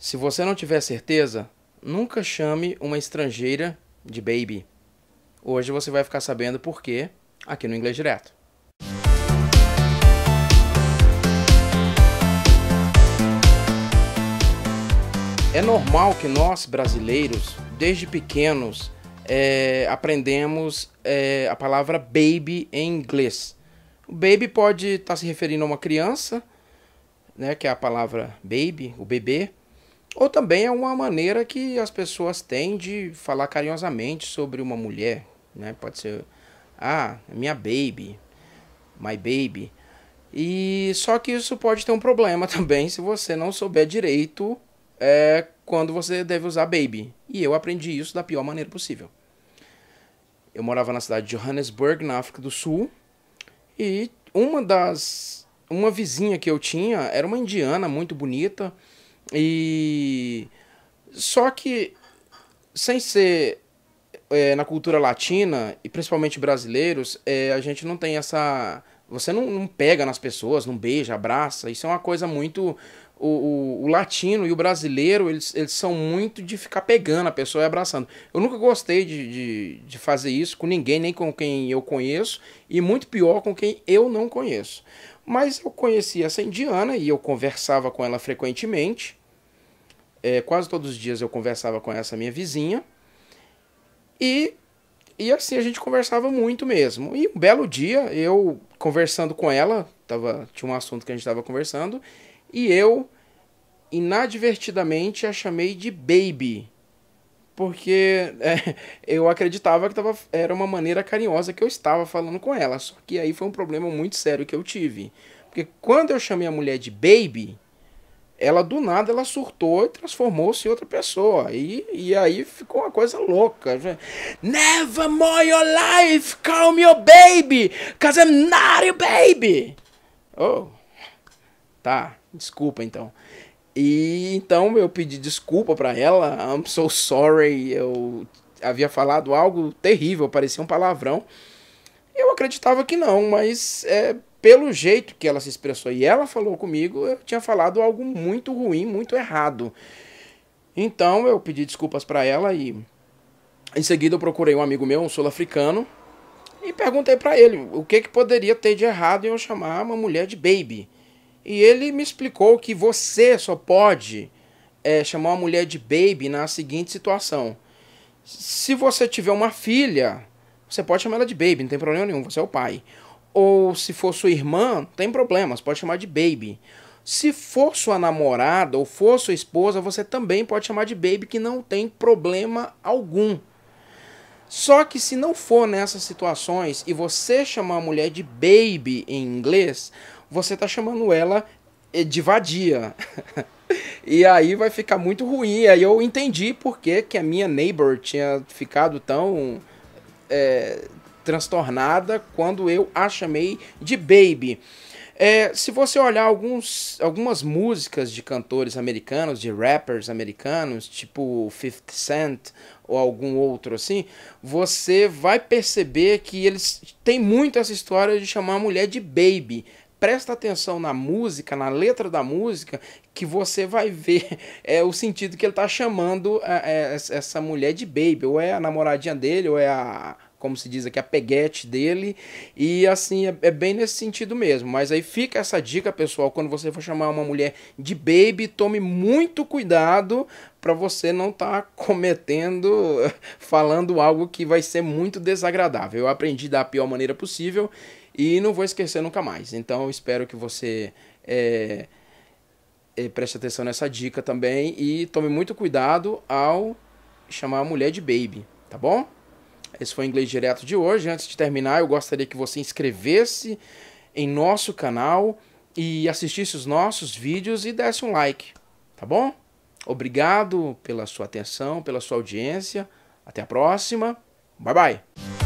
Se você não tiver certeza, nunca chame uma estrangeira de baby. Hoje você vai ficar sabendo por quê aqui no Inglês Direto. É normal que nós, brasileiros, desde pequenos, é, aprendemos é, a palavra baby em inglês. O baby pode estar tá se referindo a uma criança, né, que é a palavra baby, o bebê, ou também é uma maneira que as pessoas têm de falar carinhosamente sobre uma mulher, né? Pode ser, ah, minha baby, my baby. E só que isso pode ter um problema também se você não souber direito é, quando você deve usar baby. E eu aprendi isso da pior maneira possível. Eu morava na cidade de Johannesburg, na África do Sul, e uma das uma vizinha que eu tinha era uma indiana muito bonita e só que sem ser é, na cultura latina e principalmente brasileiros, é, a gente não tem essa. Você não, não, pega nas pessoas, não beija, abraça. Isso é uma coisa muito. O, o, o, latino e o brasileiro, eles, eles são muito de ficar pegando a pessoa e abraçando. Eu nunca gostei de, de, de fazer isso com ninguém, nem com quem eu conheço, e muito pior com quem eu não conheço. Mas eu conheci essa indiana e eu conversava com ela frequentemente é, quase todos os dias eu conversava com essa minha vizinha. E, e assim a gente conversava muito mesmo. E um belo dia, eu conversando com ela, tava, tinha um assunto que a gente estava conversando, e eu inadvertidamente a chamei de baby. Porque é, eu acreditava que tava, era uma maneira carinhosa que eu estava falando com ela. Só que aí foi um problema muito sério que eu tive. Porque quando eu chamei a mulher de baby, ela do nada ela surtou e transformou-se em outra pessoa. E, e aí ficou uma coisa louca. Né? Never more your life, calm your baby, cause I'm not your baby. Oh, tá, desculpa então. E então eu pedi desculpa para ela, I'm so sorry, eu havia falado algo terrível, parecia um palavrão. Eu acreditava que não, mas é, pelo jeito que ela se expressou e ela falou comigo, eu tinha falado algo muito ruim, muito errado. Então eu pedi desculpas para ela e em seguida eu procurei um amigo meu, um sul-africano, e perguntei para ele o que, que poderia ter de errado em eu chamar uma mulher de baby. E ele me explicou que você só pode é, chamar uma mulher de baby na seguinte situação: se você tiver uma filha, você pode chamar ela de baby, não tem problema nenhum, você é o pai ou se for sua irmã, tem problemas, pode chamar de baby. Se for sua namorada ou for sua esposa, você também pode chamar de baby, que não tem problema algum. Só que se não for nessas situações e você chamar a mulher de baby em inglês, você está chamando ela eh, de vadia. e aí vai ficar muito ruim. Aí eu entendi porque que, que a minha neighbor tinha ficado tão. É, transtornada quando eu a chamei de Baby. É, se você olhar alguns, algumas músicas de cantores americanos, de rappers americanos, tipo 50 Cent ou algum outro assim, você vai perceber que eles têm muito essa história de chamar a mulher de baby. Presta atenção na música, na letra da música, que você vai ver é, o sentido que ele está chamando é, é, essa mulher de baby. Ou é a namoradinha dele, ou é a, como se diz aqui, a peguete dele. E assim, é, é, bem nesse sentido mesmo. Mas aí fica essa dica, pessoal, quando você for chamar uma mulher de baby, tome muito cuidado para você não estar tá cometendo, falando algo que vai ser muito desagradável. Eu aprendi da pior maneira possível e não vou esquecer nunca mais. Então, espero que você. É, é preste atenção nessa dica também e tome muito cuidado ao chamar a mulher de baby, tá bom? Esse foi o Inglês Direto de hoje. Antes de terminar, eu gostaria que você inscrevesse em nosso canal e assistisse os nossos vídeos e desse um like, tá bom? Obrigado pela sua atenção, pela sua audiência. Até a próxima. Bye bye.